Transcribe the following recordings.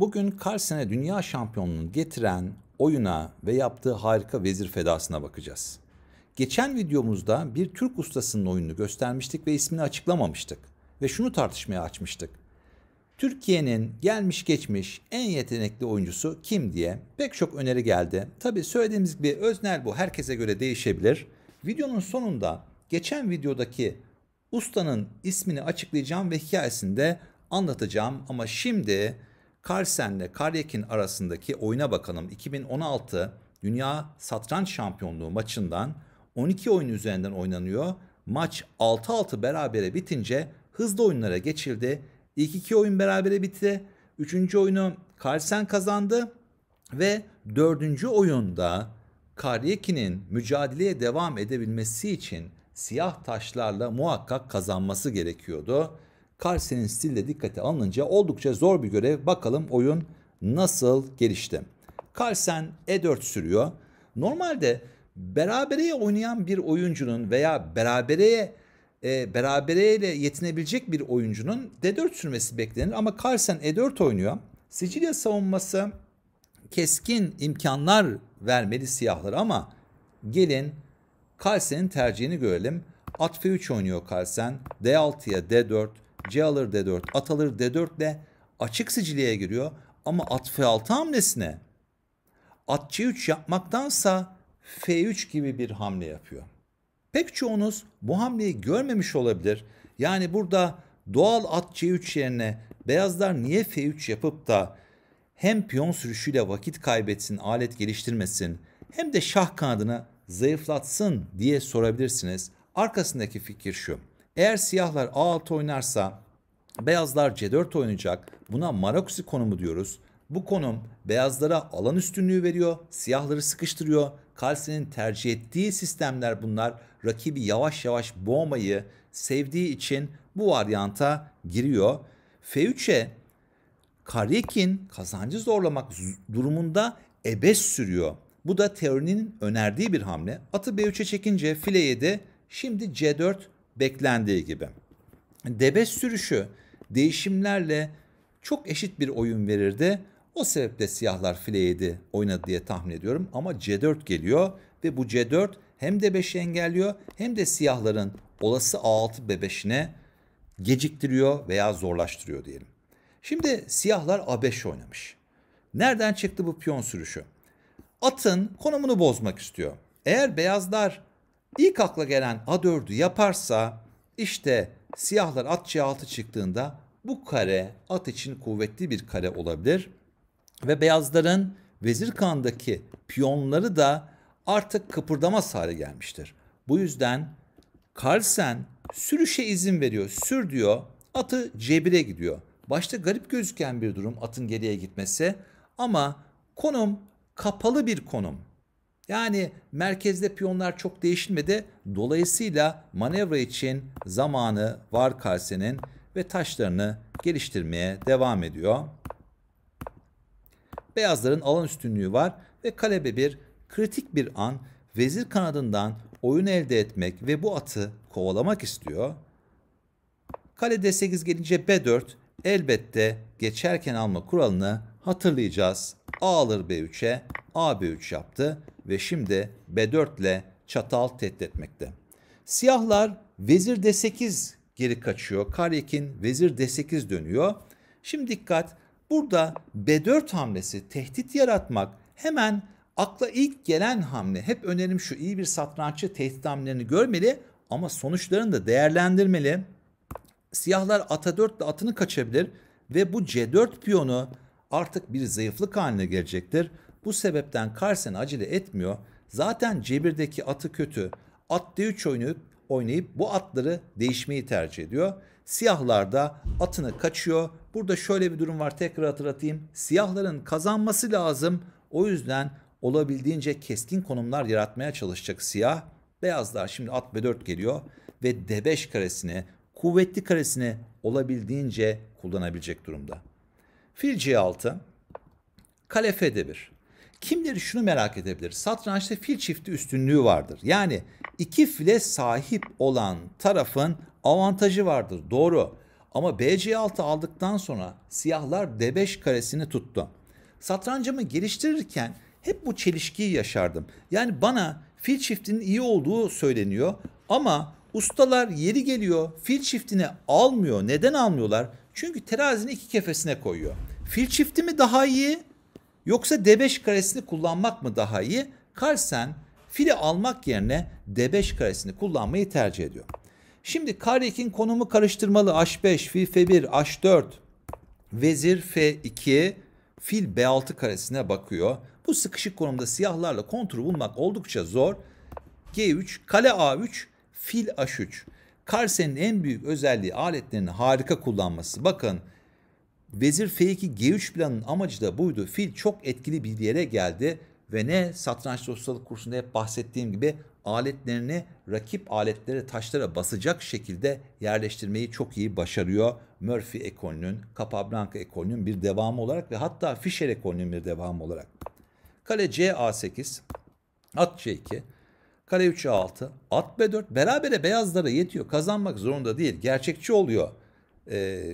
Bugün karşısına dünya şampiyonluğunu getiren oyuna ve yaptığı harika vezir fedasına bakacağız. Geçen videomuzda bir Türk ustasının oyununu göstermiştik ve ismini açıklamamıştık. Ve şunu tartışmaya açmıştık. Türkiye'nin gelmiş geçmiş en yetenekli oyuncusu kim diye pek çok öneri geldi. Tabi söylediğimiz gibi öznel bu herkese göre değişebilir. Videonun sonunda geçen videodaki ustanın ismini açıklayacağım ve hikayesini de anlatacağım. Ama şimdi Carlsen'le Karyekin arasındaki oyuna bakalım. 2016 Dünya Satranç Şampiyonluğu maçından 12 oyun üzerinden oynanıyor. Maç 6-6 berabere bitince hızlı oyunlara geçildi. İlk iki oyun berabere bitti. Üçüncü oyunu Carlsen kazandı ve dördüncü oyunda Karyekin'in mücadeleye devam edebilmesi için siyah taşlarla muhakkak kazanması gerekiyordu. Carlsen'in stili dikkate alınınca oldukça zor bir görev. Bakalım oyun nasıl gelişti. Carlsen E4 sürüyor. Normalde berabereye oynayan bir oyuncunun veya berabereye e, berabereyle yetinebilecek bir oyuncunun D4 sürmesi beklenir ama Carlsen E4 oynuyor. Sicilya savunması keskin imkanlar vermeli siyahlar. ama gelin Carlsen'in tercihini görelim. At F3 oynuyor Carlsen. D6'ya D4, C alır D4 at alır D4 ile açık siciliye giriyor. Ama at F6 hamlesine at C3 yapmaktansa F3 gibi bir hamle yapıyor. Pek çoğunuz bu hamleyi görmemiş olabilir. Yani burada doğal at C3 yerine beyazlar niye F3 yapıp da hem piyon sürüşüyle vakit kaybetsin, alet geliştirmesin hem de şah kanadını zayıflatsın diye sorabilirsiniz. Arkasındaki fikir şu. Eğer siyahlar A6 oynarsa beyazlar C4 oynayacak. Buna Marakusi konumu diyoruz. Bu konum beyazlara alan üstünlüğü veriyor, siyahları sıkıştırıyor. Kalsenin tercih ettiği sistemler bunlar. Rakibi yavaş yavaş boğmayı sevdiği için bu varyanta giriyor. F3'e Karyekin kazancı zorlamak durumunda ebes sürüyor. Bu da teorinin önerdiği bir hamle. Atı B3'e çekince file 7 şimdi C4 beklendiği gibi. Debe sürüşü değişimlerle çok eşit bir oyun verirdi. O sebeple siyahlar file 7 oynadı diye tahmin ediyorum. Ama C4 geliyor ve bu C4 hem de 5'i engelliyor hem de siyahların olası A6 bebeşine geciktiriyor veya zorlaştırıyor diyelim. Şimdi siyahlar A5 oynamış. Nereden çıktı bu piyon sürüşü? Atın konumunu bozmak istiyor. Eğer beyazlar İlk akla gelen A4'ü yaparsa işte siyahlar at C6 çıktığında bu kare at için kuvvetli bir kare olabilir. Ve beyazların vezir kandaki piyonları da artık kıpırdamaz hale gelmiştir. Bu yüzden Carlsen sürüşe izin veriyor. Sür diyor. Atı C1'e gidiyor. Başta garip gözüken bir durum atın geriye gitmesi ama konum kapalı bir konum. Yani merkezde piyonlar çok değişmedi. Dolayısıyla manevra için zamanı var kalsenin ve taşlarını geliştirmeye devam ediyor. Beyazların alan üstünlüğü var ve kalebe bir kritik bir an vezir kanadından oyun elde etmek ve bu atı kovalamak istiyor. Kale D8 gelince B4 elbette geçerken alma kuralını hatırlayacağız. A alır B3'e A 3 yaptı ve şimdi B4 ile çatal tehdit etmekte. Siyahlar vezir D8 geri kaçıyor. Karyekin vezir D8 dönüyor. Şimdi dikkat burada B4 hamlesi tehdit yaratmak hemen akla ilk gelen hamle. Hep önerim şu iyi bir satranççı tehdit hamlelerini görmeli ama sonuçlarını da değerlendirmeli. Siyahlar ata 4 ile atını kaçabilir ve bu C4 piyonu artık bir zayıflık haline gelecektir. Bu sebepten Carson acele etmiyor. Zaten cebirdeki atı kötü. At D3 oynayıp, oynayıp bu atları değişmeyi tercih ediyor. Siyahlar da atını kaçıyor. Burada şöyle bir durum var tekrar hatırlatayım. Siyahların kazanması lazım. O yüzden olabildiğince keskin konumlar yaratmaya çalışacak siyah. Beyazlar şimdi at B4 geliyor ve D5 karesini kuvvetli karesini olabildiğince kullanabilecek durumda. Fil C6 kale F1 Kimleri şunu merak edebilir. Satrançta fil çifti üstünlüğü vardır. Yani iki file sahip olan tarafın avantajı vardır. Doğru. Ama BC6 aldıktan sonra siyahlar D5 karesini tuttu. Satrancımı geliştirirken hep bu çelişkiyi yaşardım. Yani bana fil çiftinin iyi olduğu söyleniyor ama ustalar yeri geliyor fil çiftini almıyor. Neden almıyorlar? Çünkü terazinin iki kefesine koyuyor. Fil çifti mi daha iyi Yoksa D5 karesini kullanmak mı daha iyi? Carlsen fili almak yerine D5 karesini kullanmayı tercih ediyor. Şimdi Karek'in konumu karıştırmalı. H5, fil F1, H4, vezir F2, fil B6 karesine bakıyor. Bu sıkışık konumda siyahlarla kontrol bulmak oldukça zor. G3, kale A3, fil H3. Carlsen'in en büyük özelliği aletlerini harika kullanması. Bakın Vezir F2 G3 planının amacı da buydu. Fil çok etkili bir yere geldi ve ne satranç ustalık kursunda hep bahsettiğim gibi aletlerini rakip aletlere taşlara basacak şekilde yerleştirmeyi çok iyi başarıyor. Murphy ekolünün, Capablanca ekolünün bir devamı olarak ve hatta Fischer ekolünün bir devamı olarak. Kale C A8, at C2, kale 3 A6, at B4 berabere beyazlara yetiyor. Kazanmak zorunda değil, gerçekçi oluyor. Ee,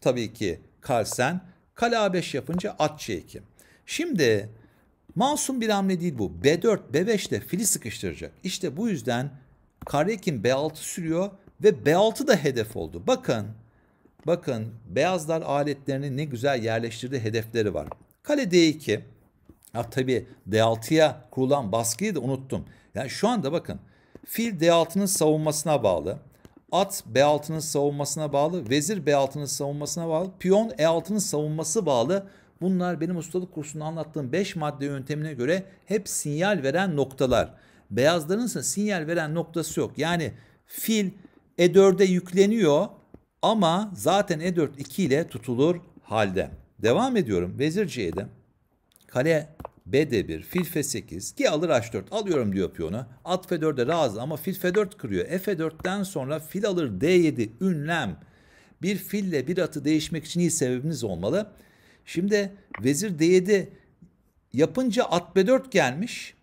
tabii ki Carlsen. Kale A5 yapınca at C2. Şimdi masum bir hamle değil bu. B4, B5 de fili sıkıştıracak. İşte bu yüzden Karekin B6 sürüyor ve B6 da hedef oldu. Bakın, bakın beyazlar aletlerini ne güzel yerleştirdi hedefleri var. Kale D2. Ha tabii D6'ya kurulan baskıyı da unuttum. Yani şu anda bakın fil D6'nın savunmasına bağlı. At B6'nın savunmasına bağlı. Vezir B6'nın savunmasına bağlı. Piyon E6'nın savunması bağlı. Bunlar benim ustalık kursunda anlattığım 5 madde yöntemine göre hep sinyal veren noktalar. Beyazların ise sinyal veren noktası yok. Yani fil E4'e yükleniyor ama zaten E4 2 ile tutulur halde. Devam ediyorum. Vezir C'de. Kale B D1, fil F8, ki alır H4 alıyorum diyor piyona. At F4'e razı ama fil F4 kırıyor. E, F4'ten sonra fil alır D7 ünlem. Bir fille bir atı değişmek için iyi sebebiniz olmalı. Şimdi vezir D7 yapınca at B4 gelmiş.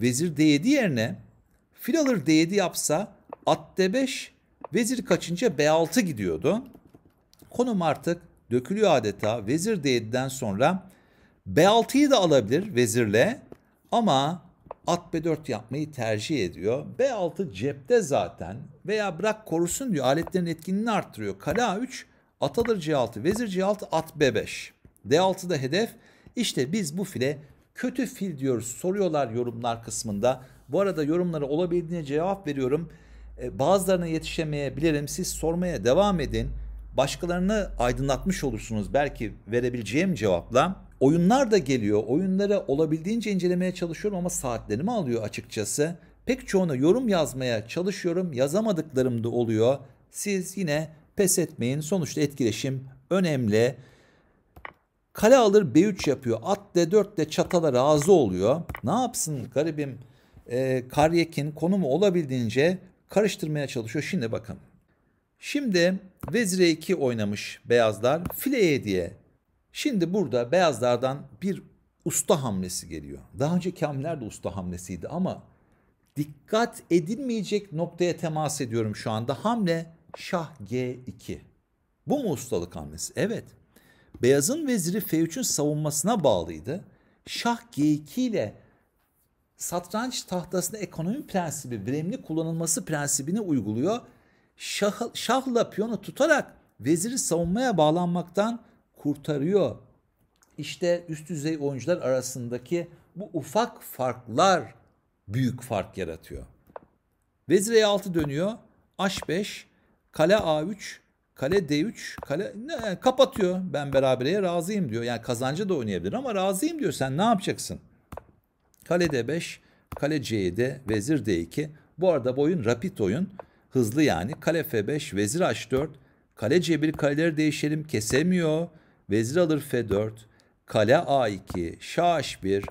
Vezir D7 yerine fil alır D7 yapsa at D5 vezir kaçınca B6 gidiyordu. Konum artık dökülüyor adeta. Vezir D7'den sonra B6'yı da alabilir vezirle ama at B4 yapmayı tercih ediyor. B6 cepte zaten veya bırak korusun diyor. Aletlerin etkinliğini arttırıyor. Kale A3, at alır C6, vezir C6, at B5. D6'da hedef. İşte biz bu file kötü fil diyoruz. Soruyorlar yorumlar kısmında. Bu arada yorumlara olabildiğine cevap veriyorum. E, bazılarına yetişemeyebilirim. Siz sormaya devam edin. Başkalarını aydınlatmış olursunuz belki verebileceğim cevapla. Oyunlar da geliyor. Oyunları olabildiğince incelemeye çalışıyorum ama saatlerimi alıyor açıkçası. Pek çoğuna yorum yazmaya çalışıyorum. Yazamadıklarım da oluyor. Siz yine pes etmeyin. Sonuçta etkileşim önemli. Kale alır B3 yapıyor. At D4 de çatala razı oluyor. Ne yapsın garibim? Ee, Karyek'in konumu olabildiğince karıştırmaya çalışıyor. Şimdi bakın. Şimdi vezire 2 oynamış beyazlar. File diye Şimdi burada beyazlardan bir usta hamlesi geliyor. Daha önce hamleler de usta hamlesiydi ama dikkat edilmeyecek noktaya temas ediyorum şu anda. Hamle şah G2. Bu mu ustalık hamlesi? Evet. Beyazın veziri F3'ün savunmasına bağlıydı. Şah G2 ile satranç tahtasında ekonomi prensibi, verimli kullanılması prensibini uyguluyor. Şah, şahla piyonu tutarak veziri savunmaya bağlanmaktan kurtarıyor. İşte üst düzey oyuncular arasındaki bu ufak farklar büyük fark yaratıyor. Vezir E6 dönüyor. H5, kale A3, kale D3, kale ne, kapatıyor. Ben berabereye razıyım diyor. Yani kazancı da oynayabilir ama razıyım diyor. Sen ne yapacaksın? Kale D5, kale C7, vezir D2. Bu arada bu oyun rapid oyun. Hızlı yani. Kale F5, vezir H4. Kale C1 kaleleri değişelim. Kesemiyor vezir alır F4, kale A2, şah H1,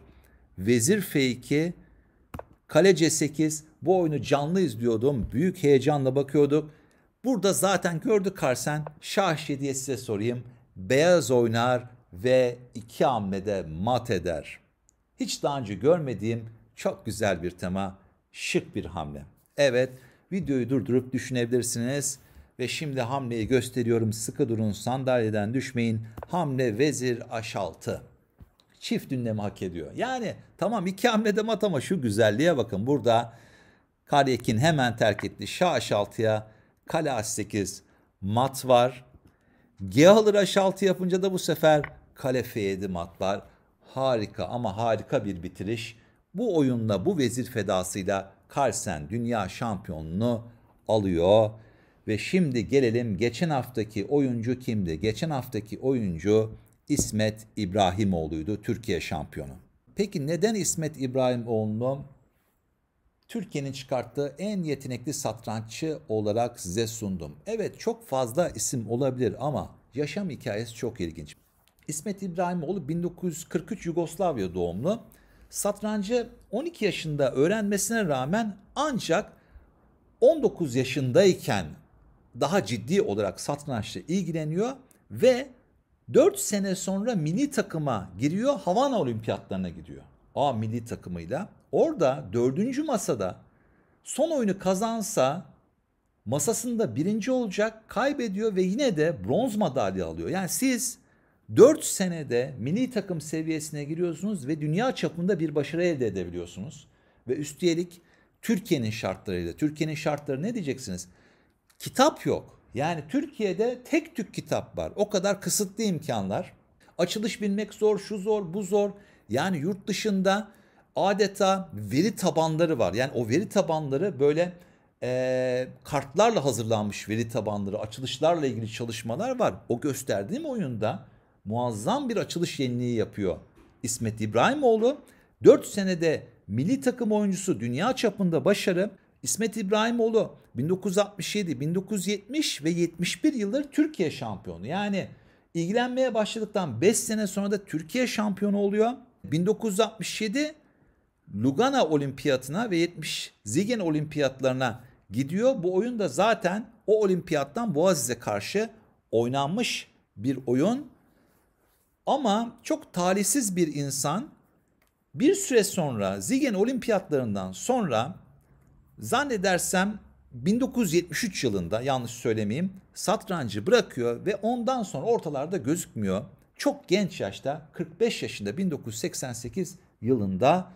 vezir F2, kale C8. Bu oyunu canlı izliyordum. Büyük heyecanla bakıyorduk. Burada zaten gördük Karsen. Şah H7 size sorayım. Beyaz oynar ve iki hamlede mat eder. Hiç daha önce görmediğim çok güzel bir tema, şık bir hamle. Evet, videoyu durdurup düşünebilirsiniz. Ve şimdi hamleyi gösteriyorum. Sıkı durun sandalyeden düşmeyin. Hamle vezir aşaltı. Çift dinleme hak ediyor. Yani tamam iki hamlede mat ama şu güzelliğe bakın. Burada Karyekin hemen terk etti. Şah aşaltıya kale h8 mat var. G alır aşaltı yapınca da bu sefer kale f7 mat var. Harika ama harika bir bitiriş. Bu oyunla bu vezir fedasıyla Carlsen dünya şampiyonunu alıyor. Ve şimdi gelelim geçen haftaki oyuncu kimdi? Geçen haftaki oyuncu İsmet İbrahimoğlu'ydu, Türkiye şampiyonu. Peki neden İsmet İbrahimoğlu'nu Türkiye'nin çıkarttığı en yetenekli satranççı olarak size sundum? Evet çok fazla isim olabilir ama yaşam hikayesi çok ilginç. İsmet İbrahimoğlu 1943 Yugoslavya doğumlu. Satrancı 12 yaşında öğrenmesine rağmen ancak 19 yaşındayken daha ciddi olarak satrançla ilgileniyor ve 4 sene sonra mini takıma giriyor, Havana Olimpiyatlarına gidiyor. A mini takımıyla. Orada dördüncü masada son oyunu kazansa masasında birinci olacak, kaybediyor ve yine de bronz madalya alıyor. Yani siz 4 senede mini takım seviyesine giriyorsunuz ve dünya çapında bir başarı elde edebiliyorsunuz. Ve üstelik Türkiye'nin şartlarıyla, Türkiye'nin şartları ne diyeceksiniz? Kitap yok. Yani Türkiye'de tek tük kitap var. O kadar kısıtlı imkanlar. Açılış bilmek zor, şu zor, bu zor. Yani yurt dışında adeta veri tabanları var. Yani o veri tabanları böyle e, kartlarla hazırlanmış veri tabanları, açılışlarla ilgili çalışmalar var. O gösterdiğim oyunda muazzam bir açılış yeniliği yapıyor İsmet İbrahimoğlu. 4 senede milli takım oyuncusu dünya çapında başarı İsmet İbrahimoğlu 1967, 1970 ve 71 yılları Türkiye şampiyonu. Yani ilgilenmeye başladıktan 5 sene sonra da Türkiye şampiyonu oluyor. 1967 Lugana olimpiyatına ve 70 Zigen olimpiyatlarına gidiyor. Bu oyun da zaten o olimpiyattan Boğaziz'e karşı oynanmış bir oyun. Ama çok talihsiz bir insan bir süre sonra Zigen olimpiyatlarından sonra Zannedersem 1973 yılında yanlış söylemeyeyim satrancı bırakıyor ve ondan sonra ortalarda gözükmüyor. Çok genç yaşta 45 yaşında 1988 yılında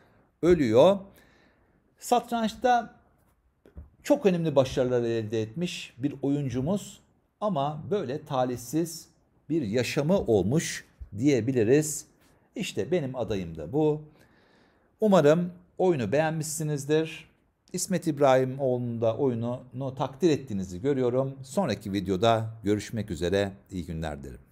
ölüyor. Satrançta çok önemli başarılar elde etmiş bir oyuncumuz ama böyle talihsiz bir yaşamı olmuş diyebiliriz. İşte benim adayım da bu. Umarım oyunu beğenmişsinizdir. İsmet İbrahimoğlu'nun da oyununu takdir ettiğinizi görüyorum. Sonraki videoda görüşmek üzere. İyi günler dilerim.